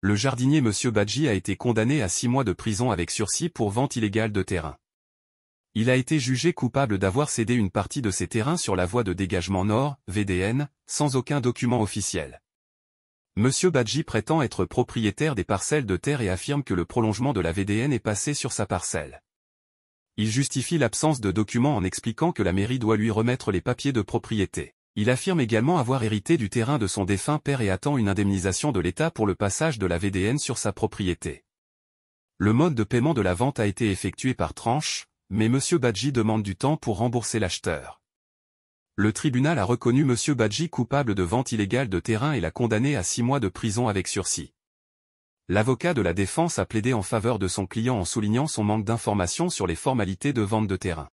Le jardinier Monsieur Badji a été condamné à six mois de prison avec sursis pour vente illégale de terrain. Il a été jugé coupable d'avoir cédé une partie de ses terrains sur la voie de dégagement nord, VDN, sans aucun document officiel. Monsieur Badji prétend être propriétaire des parcelles de terre et affirme que le prolongement de la VDN est passé sur sa parcelle. Il justifie l'absence de documents en expliquant que la mairie doit lui remettre les papiers de propriété. Il affirme également avoir hérité du terrain de son défunt père et attend une indemnisation de l'État pour le passage de la VDN sur sa propriété. Le mode de paiement de la vente a été effectué par tranche, mais M. Badji demande du temps pour rembourser l'acheteur. Le tribunal a reconnu M. Badji coupable de vente illégale de terrain et l'a condamné à six mois de prison avec sursis. L'avocat de la défense a plaidé en faveur de son client en soulignant son manque d'informations sur les formalités de vente de terrain.